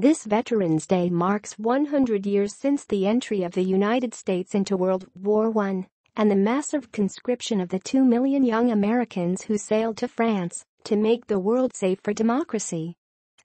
This Veterans Day marks 100 years since the entry of the United States into World War I and the massive conscription of the 2 million young Americans who sailed to France to make the world safe for democracy.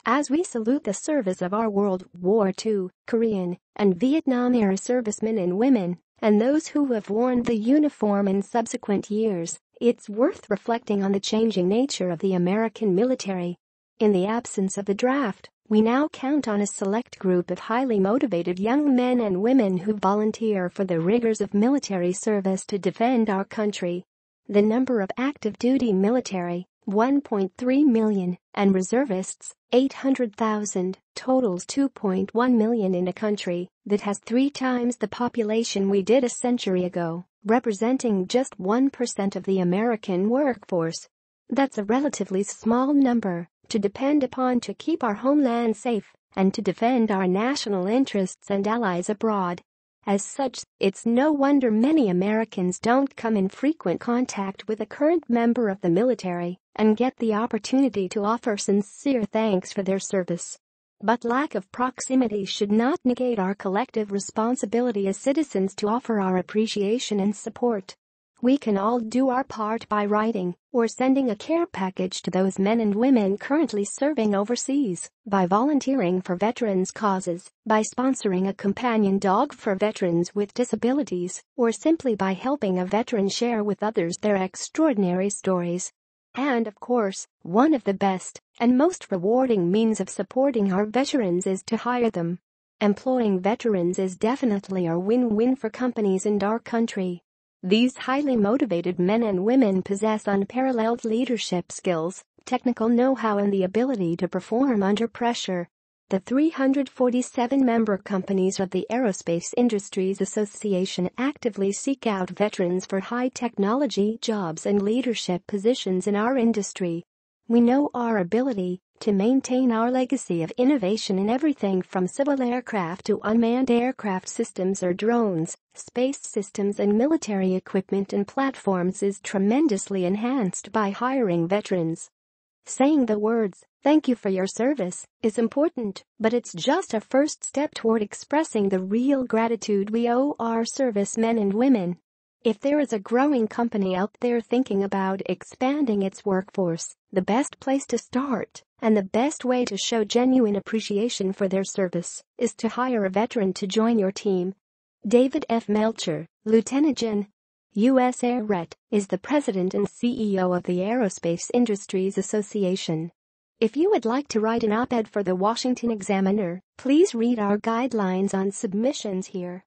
As we salute the service of our World War II, Korean, and Vietnam era servicemen and women, and those who have worn the uniform in subsequent years, it's worth reflecting on the changing nature of the American military. In the absence of the draft, we now count on a select group of highly motivated young men and women who volunteer for the rigors of military service to defend our country. The number of active duty military, 1.3 million, and reservists, 800,000, totals 2.1 million in a country that has three times the population we did a century ago, representing just 1% of the American workforce. That's a relatively small number to depend upon to keep our homeland safe and to defend our national interests and allies abroad. As such, it's no wonder many Americans don't come in frequent contact with a current member of the military and get the opportunity to offer sincere thanks for their service. But lack of proximity should not negate our collective responsibility as citizens to offer our appreciation and support. We can all do our part by writing or sending a care package to those men and women currently serving overseas, by volunteering for veterans' causes, by sponsoring a companion dog for veterans with disabilities, or simply by helping a veteran share with others their extraordinary stories. And of course, one of the best and most rewarding means of supporting our veterans is to hire them. Employing veterans is definitely a win-win for companies and our country. These highly motivated men and women possess unparalleled leadership skills, technical know-how and the ability to perform under pressure. The 347 member companies of the Aerospace Industries Association actively seek out veterans for high technology jobs and leadership positions in our industry. We know our ability to maintain our legacy of innovation in everything from civil aircraft to unmanned aircraft systems or drones, space systems and military equipment and platforms is tremendously enhanced by hiring veterans. Saying the words, thank you for your service, is important, but it's just a first step toward expressing the real gratitude we owe our servicemen and women. If there is a growing company out there thinking about expanding its workforce, the best place to start and the best way to show genuine appreciation for their service is to hire a veteran to join your team. David F. Melcher, Lieutenant Gen. U.S. Air Ret, is the president and CEO of the Aerospace Industries Association. If you would like to write an op-ed for the Washington Examiner, please read our guidelines on submissions here.